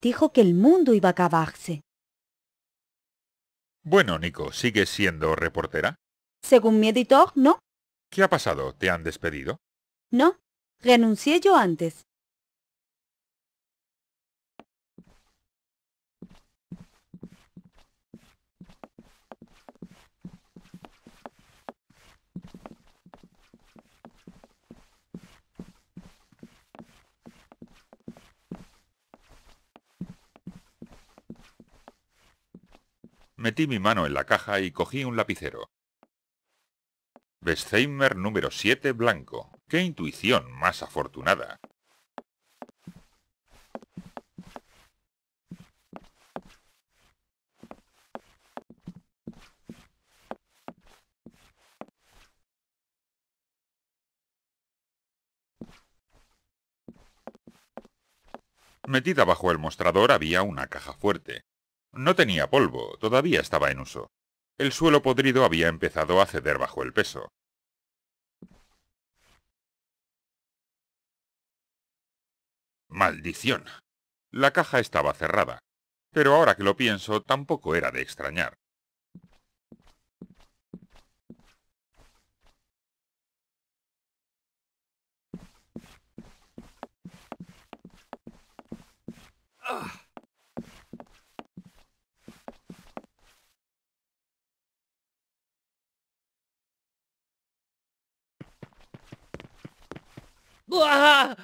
dijo que el mundo iba a acabarse. Bueno, Nico, ¿sigues siendo reportera? Según mi editor, no. ¿Qué ha pasado? ¿Te han despedido? No, renuncié yo antes. Metí mi mano en la caja y cogí un lapicero. Bestheimer número 7 blanco. ¡Qué intuición más afortunada! Metida bajo el mostrador había una caja fuerte. No tenía polvo, todavía estaba en uso. El suelo podrido había empezado a ceder bajo el peso. Maldición. La caja estaba cerrada. Pero ahora que lo pienso, tampoco era de extrañar. Ah. ¡Buah!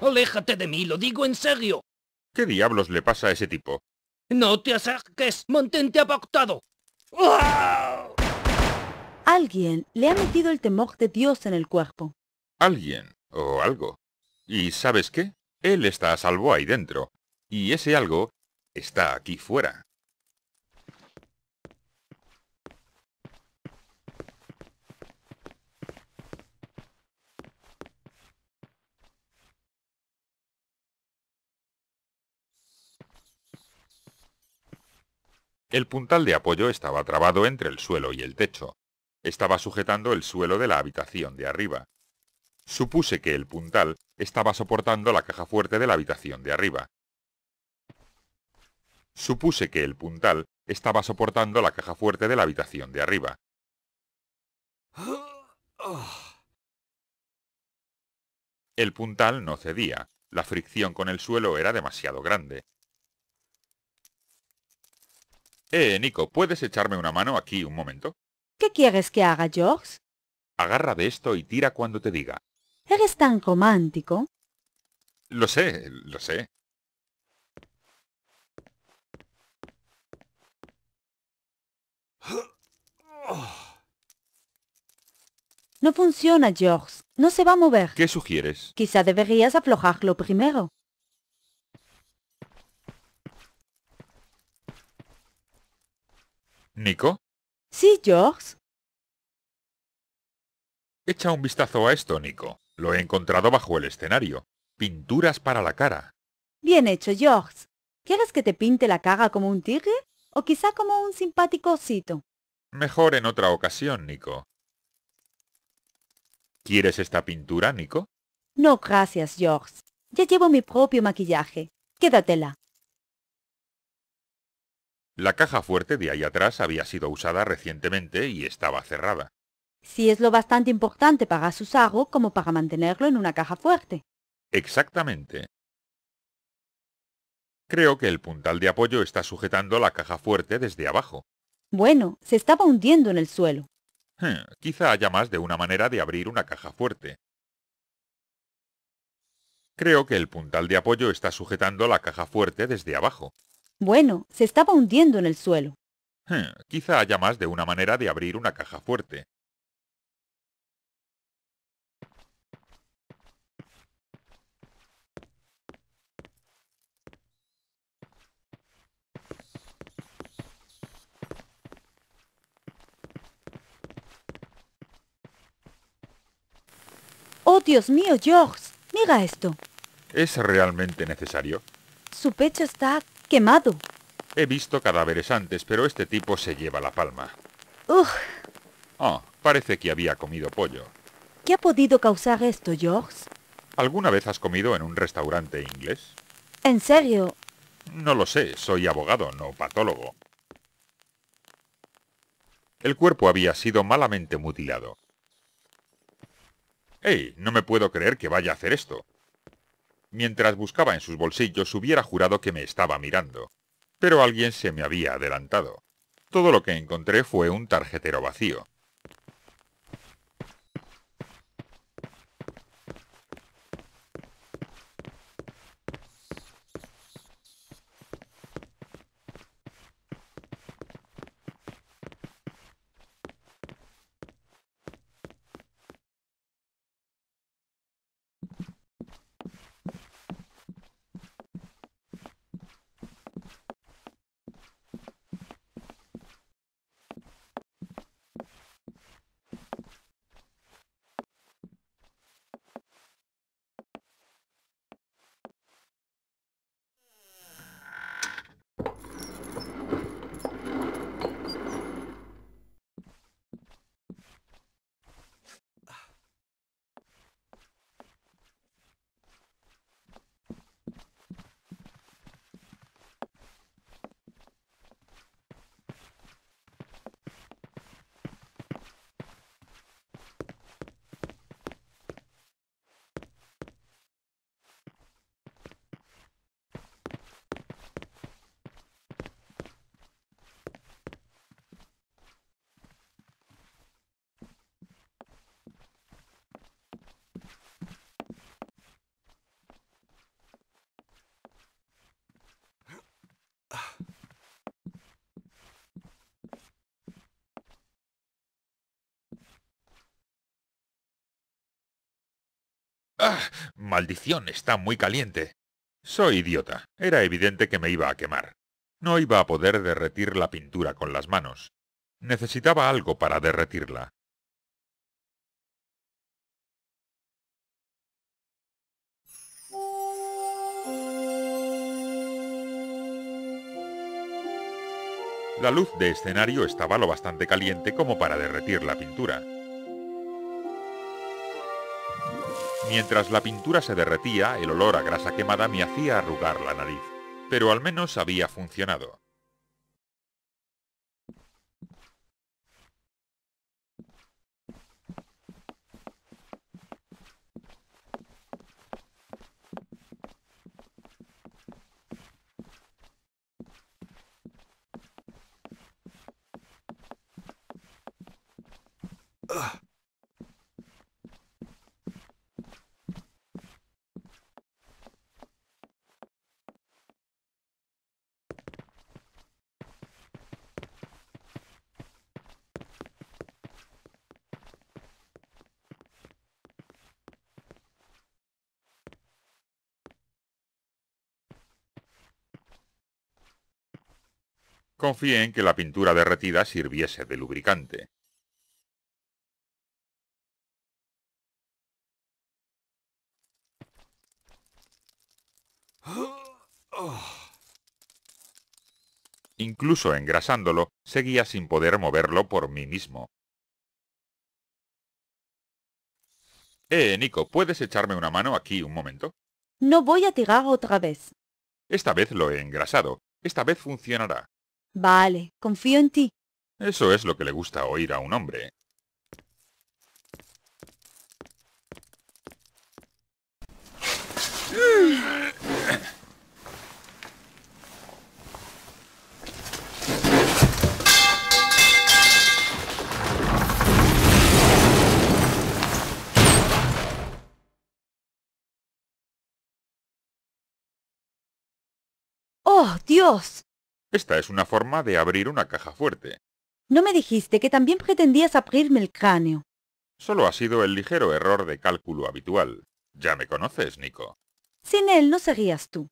Aléjate de mí, lo digo en serio. ¿Qué diablos le pasa a ese tipo? No te acerques, mantente apactado. Alguien le ha metido el temor de Dios en el cuerpo. Alguien, o algo. ¿Y sabes qué? Él está a salvo ahí dentro. Y ese algo está aquí fuera. El puntal de apoyo estaba trabado entre el suelo y el techo. Estaba sujetando el suelo de la habitación de arriba. Supuse que el puntal estaba soportando la caja fuerte de la habitación de arriba supuse que el puntal estaba soportando la caja fuerte de la habitación de arriba. El puntal no cedía, la fricción con el suelo era demasiado grande. Eh, Nico, ¿puedes echarme una mano aquí un momento? ¿Qué quieres que haga, George? Agarra de esto y tira cuando te diga. Eres tan romántico. Lo sé, lo sé. No funciona, George. No se va a mover. ¿Qué sugieres? Quizá deberías aflojarlo primero. ¿Nico? Sí, George. Echa un vistazo a esto, Nico. Lo he encontrado bajo el escenario. Pinturas para la cara. Bien hecho, George. ¿Quieres que te pinte la cara como un tigre? ¿O quizá como un simpático osito? Mejor en otra ocasión, Nico. ¿Quieres esta pintura, Nico? No, gracias, George. Ya llevo mi propio maquillaje. Quédatela. La caja fuerte de ahí atrás había sido usada recientemente y estaba cerrada. Si es lo bastante importante para su sago como para mantenerlo en una caja fuerte. Exactamente. Creo que el puntal de apoyo está sujetando la caja fuerte desde abajo. Bueno, se estaba hundiendo en el suelo. Hmm, quizá haya más de una manera de abrir una caja fuerte. Creo que el puntal de apoyo está sujetando la caja fuerte desde abajo. Bueno, se estaba hundiendo en el suelo. Hmm, quizá haya más de una manera de abrir una caja fuerte. ¡Oh, Dios mío, George! Mira esto. ¿Es realmente necesario? Su pecho está quemado. He visto cadáveres antes, pero este tipo se lleva la palma. ¡Uf! Oh, parece que había comido pollo. ¿Qué ha podido causar esto, George? ¿Alguna vez has comido en un restaurante inglés? ¿En serio? No lo sé, soy abogado, no patólogo. El cuerpo había sido malamente mutilado. ¡Ey! No me puedo creer que vaya a hacer esto. Mientras buscaba en sus bolsillos hubiera jurado que me estaba mirando. Pero alguien se me había adelantado. Todo lo que encontré fue un tarjetero vacío. ¡Ah! ¡Maldición! Está muy caliente. Soy idiota. Era evidente que me iba a quemar. No iba a poder derretir la pintura con las manos. Necesitaba algo para derretirla. La luz de escenario estaba lo bastante caliente como para derretir la pintura. Mientras la pintura se derretía, el olor a grasa quemada me hacía arrugar la nariz, pero al menos había funcionado. confié en que la pintura derretida sirviese de lubricante. Incluso engrasándolo, seguía sin poder moverlo por mí mismo. Eh, Nico, ¿puedes echarme una mano aquí un momento? No voy a tirar otra vez. Esta vez lo he engrasado. Esta vez funcionará. Vale, confío en ti. Eso es lo que le gusta oír a un hombre. ¡Oh, Dios! Esta es una forma de abrir una caja fuerte. No me dijiste que también pretendías abrirme el cráneo. Solo ha sido el ligero error de cálculo habitual. Ya me conoces, Nico. Sin él no serías tú.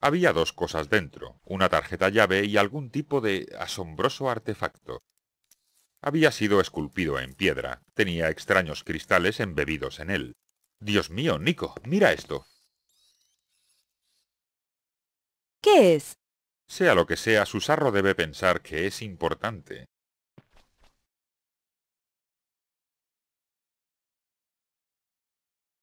Había dos cosas dentro, una tarjeta llave y algún tipo de asombroso artefacto. Había sido esculpido en piedra, tenía extraños cristales embebidos en él. Dios mío, Nico, mira esto. ¿Qué es? Sea lo que sea, Susarro debe pensar que es importante.